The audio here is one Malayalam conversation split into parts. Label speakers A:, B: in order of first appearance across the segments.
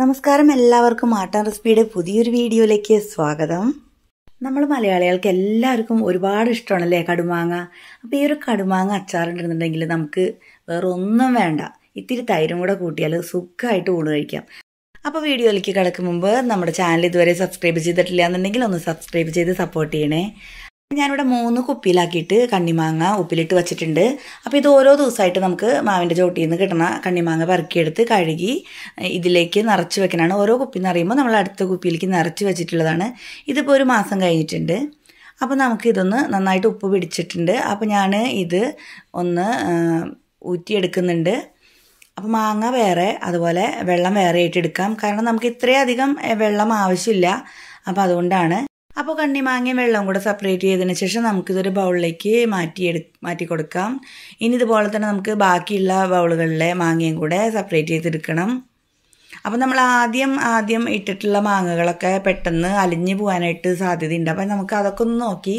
A: നമസ്കാരം എല്ലാവർക്കും ആട്ടം റെസിപ്പിയുടെ പുതിയൊരു വീഡിയോയിലേക്ക് സ്വാഗതം നമ്മൾ മലയാളികൾക്ക് എല്ലാവർക്കും ഒരുപാട് ഇഷ്ടമാണല്ലേ കടുമാങ്ങ അപ്പോൾ ഈ ഒരു കടുമാങ്ങ അച്ചാറുണ്ടെന്നുണ്ടെങ്കിൽ നമുക്ക് വേറെ ഒന്നും വേണ്ട ഇത്തിരി തൈരും കൂടെ കൂട്ടിയാൽ സുഖമായിട്ട് ഊണ് കഴിക്കാം അപ്പോൾ വീഡിയോയിലേക്ക് കിടക്കും മുമ്പ് നമ്മുടെ ചാനൽ ഇതുവരെ സബ്സ്ക്രൈബ് ചെയ്തിട്ടില്ല എന്നുണ്ടെങ്കിൽ ഒന്ന് സബ്സ്ക്രൈബ് ചെയ്ത് സപ്പോർട്ട് ചെയ്യണേ ഞാനിവിടെ മൂന്ന് കുപ്പിയിലാക്കിയിട്ട് കണ്ണിമാങ്ങ ഉപ്പിലിട്ട് വെച്ചിട്ടുണ്ട് അപ്പോൾ ഇത് ഓരോ ദിവസമായിട്ട് നമുക്ക് മാവിൻ്റെ ചോട്ടിയിൽ നിന്ന് കിട്ടണ കണ്ണിമാങ്ങ പെറുക്കിയെടുത്ത് കഴുകി ഇതിലേക്ക് നിറച്ച് വെക്കണതാണ് ഓരോ കുപ്പി എന്ന് പറയുമ്പോൾ നമ്മൾ അടുത്ത കുപ്പിയിലേക്ക് നിറച്ച് വെച്ചിട്ടുള്ളതാണ് ഇതിപ്പോൾ ഒരു മാസം കഴിഞ്ഞിട്ടുണ്ട് അപ്പോൾ നമുക്ക് ഇതൊന്ന് നന്നായിട്ട് ഉപ്പ് പിടിച്ചിട്ടുണ്ട് അപ്പോൾ ഞാൻ ഇത് ഒന്ന് ഊറ്റിയെടുക്കുന്നുണ്ട് അപ്പോൾ മാങ്ങ വേറെ അതുപോലെ വെള്ളം വേറെ ആയിട്ട് എടുക്കാം കാരണം നമുക്ക് ഇത്രയധികം വെള്ളം ആവശ്യമില്ല അപ്പോൾ അതുകൊണ്ടാണ് അപ്പോൾ കണ്ണിമാങ്ങയും വെള്ളവും കൂടെ സെപ്പറേറ്റ് ചെയ്തതിന് ശേഷം നമുക്കിതൊരു ബൗളിലേക്ക് എടു മാറ്റി കൊടുക്കാം ഇനി ഇതുപോലെ തന്നെ നമുക്ക് ബാക്കിയുള്ള ബൗളുകളിലെ മാങ്ങയും കൂടെ സെപ്പറേറ്റ് ചെയ്തെടുക്കണം അപ്പോൾ നമ്മൾ ആദ്യം ആദ്യം ഇട്ടിട്ടുള്ള മാങ്ങകളൊക്കെ പെട്ടെന്ന് അലിഞ്ഞു പോകാനായിട്ട് സാധ്യതയുണ്ട് അപ്പോൾ നമുക്ക് അതൊക്കെ ഒന്ന് നോക്കി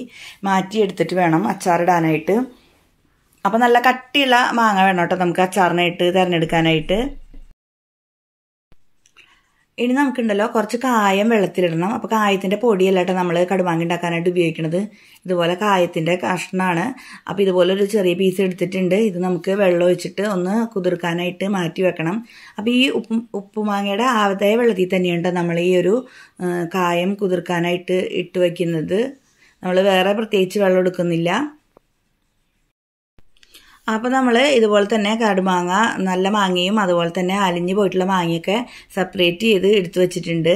A: മാറ്റിയെടുത്തിട്ട് വേണം അച്ചാറിടാനായിട്ട് അപ്പോൾ നല്ല കട്ടിയുള്ള മാങ്ങ വേണം കേട്ടോ നമുക്ക് അച്ചാറിനായിട്ട് തിരഞ്ഞെടുക്കാനായിട്ട് ഇനി നമുക്കുണ്ടല്ലോ കുറച്ച് കായം വെള്ളത്തിലിടണം അപ്പോൾ കായത്തിന്റെ പൊടിയല്ല കേട്ടോ നമ്മൾ കടുമാങ്ങ ഉണ്ടാക്കാനായിട്ട് ഉപയോഗിക്കുന്നത് ഇതുപോലെ കായത്തിന്റെ കഷ്ണമാണ് അപ്പോൾ ഇതുപോലെ ഒരു ചെറിയ പീസ് എടുത്തിട്ടുണ്ട് ഇത് നമുക്ക് വെള്ളം ഒഴിച്ചിട്ട് ഒന്ന് കുതിർക്കാനായിട്ട് മാറ്റി വെക്കണം അപ്പോൾ ഈ ഉപ്പ് ഉപ്പുമാങ്ങയുടെ ആവതായ വെള്ളത്തിൽ തന്നെയുണ്ട് നമ്മൾ ഈ ഒരു കായം കുതിർക്കാനായിട്ട് ഇട്ട് വയ്ക്കുന്നത് നമ്മൾ വേറെ പ്രത്യേകിച്ച് വെള്ളം എടുക്കുന്നില്ല അപ്പോൾ നമ്മൾ ഇതുപോലെ തന്നെ കടുമാങ്ങ നല്ല മാങ്ങയും അതുപോലെ തന്നെ അലിഞ്ഞു പോയിട്ടുള്ള മാങ്ങയൊക്കെ സെപ്പറേറ്റ് ചെയ്ത് എടുത്തു വച്ചിട്ടുണ്ട്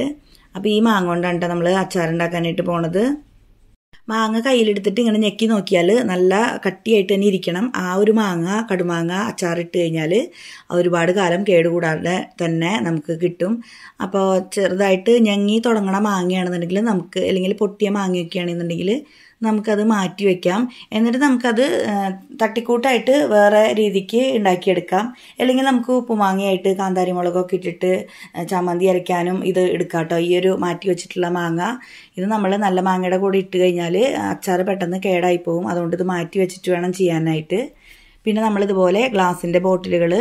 A: അപ്പോൾ ഈ മാങ്ങ കൊണ്ടാണ് കേട്ടോ നമ്മൾ അച്ചാറുണ്ടാക്കാനായിട്ട് പോണത് മാങ്ങ കയ്യിലെടുത്തിട്ട് ഇങ്ങനെ ഞെക്കി നോക്കിയാൽ നല്ല കട്ടിയായിട്ട് തന്നെ ഇരിക്കണം ആ ഒരു മാങ്ങ കടുമാങ്ങ അച്ചാറിട്ട് കഴിഞ്ഞാൽ ഒരുപാട് കാലം കേടുകൂടാതെ തന്നെ നമുക്ക് കിട്ടും അപ്പോൾ ചെറുതായിട്ട് ഞങ്ങി തുടങ്ങണ മാങ്ങയാണെന്നുണ്ടെങ്കിൽ നമുക്ക് അല്ലെങ്കിൽ പൊട്ടിയ മാങ്ങയൊക്കെയാണെന്നുണ്ടെങ്കിൽ നമുക്കത് മാറ്റി വയ്ക്കാം എന്നിട്ട് നമുക്കത് തട്ടിക്കൂട്ടായിട്ട് വേറെ രീതിക്ക് ഉണ്ടാക്കിയെടുക്കാം അല്ലെങ്കിൽ നമുക്ക് ഉപ്പുമാങ്ങയായിട്ട് കാന്താരി മുളകൊക്കെ ഇട്ടിട്ട് ചമ്മന്തി അരയ്ക്കാനും ഇത് എടുക്കാം കേട്ടോ ഈ ഒരു മാറ്റി വെച്ചിട്ടുള്ള മാങ്ങ ഇത് നമ്മൾ നല്ല മാങ്ങയുടെ കൂടെ ഇട്ട് കഴിഞ്ഞാൽ അച്ചാർ പെട്ടെന്ന് കേടായി പോകും അതുകൊണ്ട് ഇത് മാറ്റി വെച്ചിട്ട് വേണം ചെയ്യാനായിട്ട് പിന്നെ നമ്മളിതുപോലെ ഗ്ലാസിൻ്റെ ബോട്ടിലുകൾ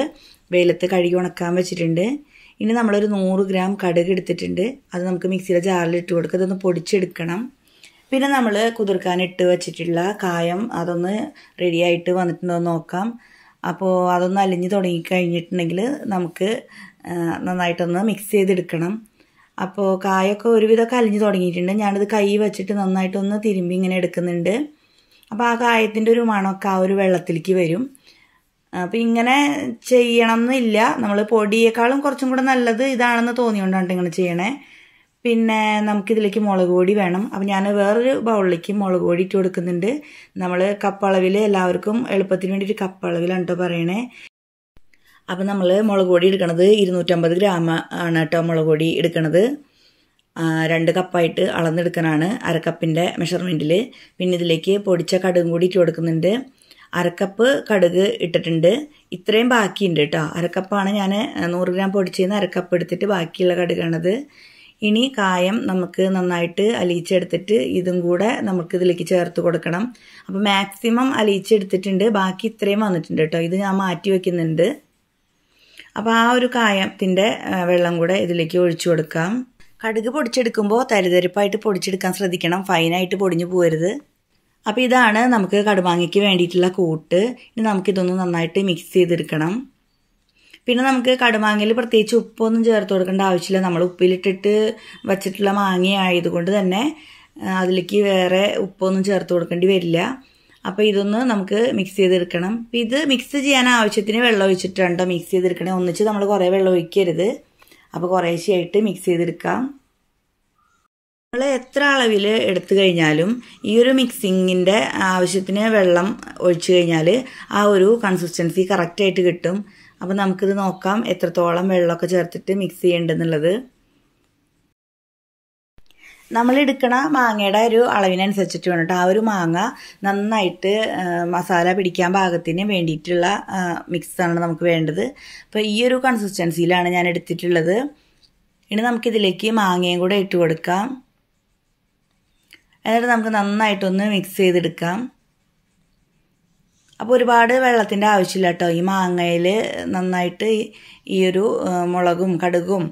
A: വെയിലത്ത് കഴുകി ഉണക്കാൻ വെച്ചിട്ടുണ്ട് ഇനി നമ്മളൊരു നൂറ് ഗ്രാം കടുക് എടുത്തിട്ടുണ്ട് അത് നമുക്ക് മിക്സിയിലെ ജാറിൽ ഇട്ട് കൊടുക്കുക അതൊന്ന് പൊടിച്ചെടുക്കണം പിന്നെ നമ്മൾ കുതിർക്കാൻ ഇട്ട് വെച്ചിട്ടുള്ള കായം അതൊന്ന് റെഡിയായിട്ട് വന്നിട്ടുണ്ടോ എന്ന് നോക്കാം അപ്പോൾ അതൊന്ന് അലിഞ്ഞ് തുടങ്ങി കഴിഞ്ഞിട്ടുണ്ടെങ്കിൽ നമുക്ക് നന്നായിട്ടൊന്ന് മിക്സ് ചെയ്തെടുക്കണം അപ്പോൾ കായൊക്കെ ഒരുവിധമൊക്കെ അലിഞ്ഞ് തുടങ്ങിയിട്ടുണ്ട് ഞാനിത് കൈ വെച്ചിട്ട് നന്നായിട്ടൊന്ന് തിരുമ്പി ഇങ്ങനെ എടുക്കുന്നുണ്ട് അപ്പോൾ ആ കായത്തിൻ്റെ ഒരു മണമൊക്കെ ആ ഒരു വെള്ളത്തിലേക്ക് വരും അപ്പോൾ ഇങ്ങനെ ചെയ്യണം എന്നില്ല നമ്മൾ പൊടിയേക്കാളും കുറച്ചും കൂടെ നല്ലത് ഇതാണെന്ന് തോന്നിയോണ്ടാണ് ഇങ്ങനെ ചെയ്യണേ പിന്നെ നമുക്കിതിലേക്ക് മുളക് പൊടി വേണം അപ്പോൾ ഞാൻ വേറൊരു ബൗളിലേക്ക് മുളക് പൊടി ഇട്ട് കൊടുക്കുന്നുണ്ട് നമ്മൾ കപ്പളവിൽ എല്ലാവർക്കും എളുപ്പത്തിന് വേണ്ടിയിട്ട് കപ്പളവിലാണ് കേട്ടോ പറയണേ അപ്പോൾ നമ്മൾ മുളക് പൊടി എടുക്കണത് ഇരുന്നൂറ്റമ്പത് ഗ്രാം ആണ് കേട്ടോ മുളക് പൊടി എടുക്കണത് രണ്ട് കപ്പായിട്ട് അളന്നെടുക്കാനാണ് അരക്കപ്പിൻ്റെ മെഷർമെൻറ്റിൽ പിന്നെ ഇതിലേക്ക് പൊടിച്ച കടുകും കൂടി ഇട്ട് കൊടുക്കുന്നുണ്ട് അരക്കപ്പ് കടുക് ഇട്ടിട്ടുണ്ട് ഇത്രയും ബാക്കിയുണ്ട് കേട്ടോ അരക്കപ്പാണ് ഞാൻ നൂറ് ഗ്രാം പൊടിച്ചതിന്ന് അരക്കപ്പ് എടുത്തിട്ട് ബാക്കിയുള്ള കടുകാണത് ഇനി കായം നമുക്ക് നന്നായിട്ട് അലിയിച്ചെടുത്തിട്ട് ഇതും കൂടെ നമുക്ക് ഇതിലേക്ക് ചേർത്ത് കൊടുക്കണം അപ്പോൾ മാക്സിമം അലിയിച്ചെടുത്തിട്ടുണ്ട് ബാക്കി ഇത്രയും വന്നിട്ടുണ്ട് കേട്ടോ ഇത് ഞാൻ മാറ്റി വയ്ക്കുന്നുണ്ട് അപ്പോൾ ആ ഒരു കായത്തിൻ്റെ വെള്ളം കൂടെ ഇതിലേക്ക് ഒഴിച്ചു കൊടുക്കാം കടുക് പൊടിച്ചെടുക്കുമ്പോൾ തരിതരിപ്പായിട്ട് പൊടിച്ചെടുക്കാൻ ശ്രദ്ധിക്കണം ഫൈനായിട്ട് പൊടിഞ്ഞു പോരുത് അപ്പോൾ ഇതാണ് നമുക്ക് കടുമാങ്ങയ്ക്ക് വേണ്ടിയിട്ടുള്ള കൂട്ട് ഇനി നമുക്കിതൊന്ന് നന്നായിട്ട് മിക്സ് ചെയ്തെടുക്കണം പിന്നെ നമുക്ക് കടുമാങ്ങയിൽ പ്രത്യേകിച്ച് ഉപ്പൊന്നും ചേർത്ത് കൊടുക്കേണ്ട ആവശ്യമില്ല നമ്മൾ ഉപ്പിലിട്ടിട്ട് വച്ചിട്ടുള്ള മാങ്ങ ആയതുകൊണ്ട് തന്നെ അതിലേക്ക് വേറെ ഉപ്പൊന്നും ചേർത്ത് കൊടുക്കേണ്ടി വരില്ല അപ്പോൾ ഇതൊന്ന് നമുക്ക് മിക്സ് ചെയ്തെടുക്കണം അപ്പം ഇത് മിക്സ് ചെയ്യാൻ ആവശ്യത്തിന് വെള്ളം ഒഴിച്ചിട്ടുണ്ടോ മിക്സ് ചെയ്തെടുക്കണേ ഒന്നിച്ച് നമ്മൾ കുറേ വെള്ളം ഒഴിക്കരുത് അപ്പോൾ കുറേശ്ശെയായിട്ട് മിക്സ് ചെയ്തെടുക്കാം നമ്മൾ എത്ര അളവിൽ എടുത്തു കഴിഞ്ഞാലും ഈ ഒരു മിക്സിങ്ങിൻ്റെ ആവശ്യത്തിന് വെള്ളം ഒഴിച്ചു കഴിഞ്ഞാൽ ആ ഒരു കൺസിസ്റ്റൻസി കറക്റ്റായിട്ട് കിട്ടും അപ്പം നമുക്കിത് നോക്കാം എത്രത്തോളം വെള്ളമൊക്കെ ചേർത്തിട്ട് മിക്സ് ചെയ്യേണ്ടതെന്നുള്ളത് നമ്മൾ എടുക്കണ മാങ്ങയുടെ ഒരു അളവിനനുസരിച്ചിട്ട് വേണം ആ ഒരു മാങ്ങ നന്നായിട്ട് മസാല പിടിക്കാൻ പാകത്തിന് വേണ്ടിയിട്ടുള്ള മിക്സാണ് നമുക്ക് വേണ്ടത് അപ്പോൾ ഈ ഒരു കൺസിസ്റ്റൻസിയിലാണ് ഞാൻ എടുത്തിട്ടുള്ളത് ഇനി നമുക്കിതിലേക്ക് മാങ്ങയും കൂടെ ഇട്ട് കൊടുക്കാം എന്നിട്ട് നമുക്ക് നന്നായിട്ടൊന്ന് മിക്സ് ചെയ്തെടുക്കാം അപ്പോൾ ഒരുപാട് വെള്ളത്തിൻ്റെ ആവശ്യമില്ല കേട്ടോ ഈ മാങ്ങയിൽ നന്നായിട്ട് ഈ ഒരു മുളകും കടുകും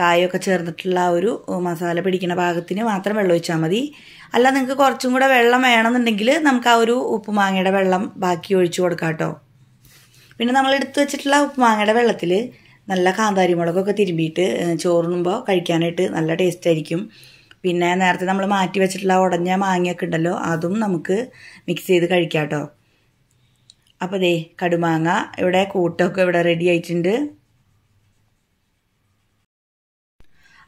A: കായൊക്കെ ചേർന്നിട്ടുള്ള ഒരു മസാല പിടിക്കുന്ന പാകത്തിന് മാത്രം വെള്ളം ഒഴിച്ചാൽ മതി അല്ല നിങ്ങൾക്ക് കുറച്ചും കൂടെ വെള്ളം വേണമെന്നുണ്ടെങ്കിൽ നമുക്ക് ആ ഒരു ഉപ്പുമാങ്ങയുടെ വെള്ളം ബാക്കി ഒഴിച്ചു കൊടുക്കാം കേട്ടോ പിന്നെ നമ്മൾ എടുത്തു വെച്ചിട്ടുള്ള ഉപ്പുമാങ്ങയുടെ വെള്ളത്തിൽ നല്ല കാന്താരി മുളകൊക്കെ തിരുമ്പിയിട്ട് ചോറുമ്പോൾ കഴിക്കാനായിട്ട് നല്ല ടേസ്റ്റ് ആയിരിക്കും പിന്നെ നേരത്തെ നമ്മൾ മാറ്റി വെച്ചിട്ടുള്ള ഉടഞ്ഞ മാങ്ങയൊക്കെ ഉണ്ടല്ലോ അതും നമുക്ക് മിക്സ് ചെയ്ത് കഴിക്കാം കേട്ടോ അപ്പോൾ ദേ കടുമാങ്ങ ഇവിടെ കൂട്ടമൊക്കെ ഇവിടെ റെഡി ആയിട്ടുണ്ട്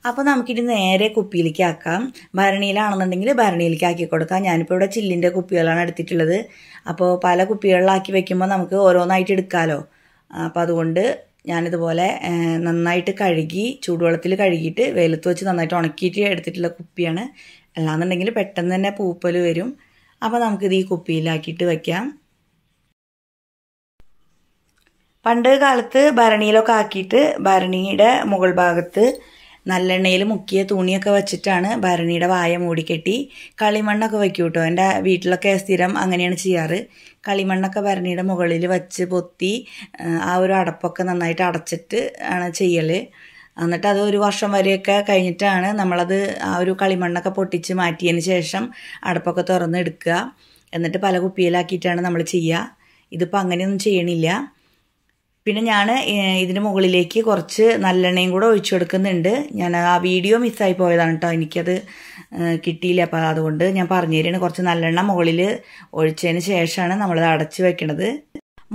A: അപ്പോൾ നമുക്കിത് നേരെ കുപ്പിയിലേക്ക് ആക്കാം ഭരണിയിലാണെന്നുണ്ടെങ്കിൽ ഭരണിയിലേക്ക് ആക്കി കൊടുക്കാം ഞാനിപ്പോൾ ഇവിടെ ചില്ലിൻ്റെ കുപ്പികളാണ് എടുത്തിട്ടുള്ളത് അപ്പോൾ പല കുപ്പികളിലാക്കി വെക്കുമ്പോൾ നമുക്ക് ഓരോന്നായിട്ട് എടുക്കാമല്ലോ അപ്പോൾ അതുകൊണ്ട് ഞാനിതുപോലെ നന്നായിട്ട് കഴുകി ചൂടുവെള്ളത്തിൽ കഴുകിയിട്ട് വെയിലത്ത് വെച്ച് നന്നായിട്ട് ഉണക്കിയിട്ട് എടുത്തിട്ടുള്ള കുപ്പിയാണ് അല്ലാന്നുണ്ടെങ്കിൽ പെട്ടെന്ന് തന്നെ പൂപ്പൽ വരും അപ്പോൾ നമുക്കിത് ഈ കുപ്പിയിലാക്കിയിട്ട് വയ്ക്കാം പണ്ട് കാലത്ത് ഭരണിയിലൊക്കെ ആക്കിയിട്ട് ഭരണിയുടെ മുകൾ ഭാഗത്ത് നല്ലെണ്ണയിൽ മുക്കിയ തുണിയൊക്കെ വെച്ചിട്ടാണ് ഭരണിയുടെ വായ മൂടിക്കെട്ടി കളിമണ്ണൊക്കെ വയ്ക്കും കേട്ടോ എൻ്റെ വീട്ടിലൊക്കെ സ്ഥിരം അങ്ങനെയാണ് ചെയ്യാറ് കളിമണ്ണൊക്കെ ഭരണിയുടെ മുകളിൽ വച്ച് പൊത്തി ആ ഒരു അടപ്പൊക്കെ നന്നായിട്ട് അടച്ചിട്ട് ആണ് ചെയ്യൽ എന്നിട്ട് അത് ഒരു വർഷം വരെയൊക്കെ കഴിഞ്ഞിട്ടാണ് നമ്മളത് ആ ഒരു കളിമണ്ണൊക്കെ പൊട്ടിച്ച് മാറ്റിയതിന് ശേഷം അടപ്പൊക്കെ തുറന്നെടുക്കുക എന്നിട്ട് പല കുപ്പിയിലാക്കിയിട്ടാണ് നമ്മൾ ചെയ്യുക ഇതിപ്പോൾ അങ്ങനെയൊന്നും ചെയ്യണില്ല പിന്നെ ഞാൻ ഇതിന് മുകളിലേക്ക് കുറച്ച് നല്ലെണ്ണയും കൂടെ ഒഴിച്ചു കൊടുക്കുന്നുണ്ട് ഞാൻ ആ വീഡിയോ മിസ്സായി പോയതാണ് കേട്ടോ എനിക്കത് കിട്ടിയില്ല അപ്പോൾ അതുകൊണ്ട് ഞാൻ പറഞ്ഞു കുറച്ച് നല്ലെണ്ണ മുകളിൽ ഒഴിച്ചതിന് ശേഷമാണ് നമ്മളത് അടച്ച് വെക്കണത്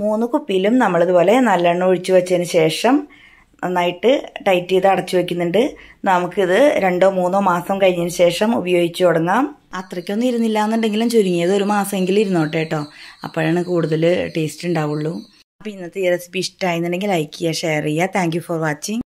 A: മൂന്ന് കുപ്പിയിലും നമ്മളിതുപോലെ നല്ലെണ്ണ ഒഴിച്ചു വെച്ചതിന് ശേഷം നന്നായിട്ട് ടൈറ്റ് ചെയ്ത് അടച്ചു വെക്കുന്നുണ്ട് നമുക്കിത് രണ്ടോ മൂന്നോ മാസം കഴിഞ്ഞതിന് ശേഷം ഉപയോഗിച്ചു തുടങ്ങാം അത്രയ്ക്കൊന്നും ഇരുന്നില്ല എന്നുണ്ടെങ്കിലും ചുരുങ്ങിയത് ഒരു മാസമെങ്കിലും ഇരുന്നോട്ടെ കേട്ടോ അപ്പോഴാണ് കൂടുതൽ ടേസ്റ്റ് ഉണ്ടാവുള്ളൂ അപ്പോൾ ഇന്നത്തെ ഈ റെസിപ്പി ഇഷ്ടമായിരുന്നുണ്ടെങ്കിൽ ലൈക്ക് ചെയ്യുക ഷെയർ ചെയ്യുക താങ്ക് ഫോർ വാച്ചിങ്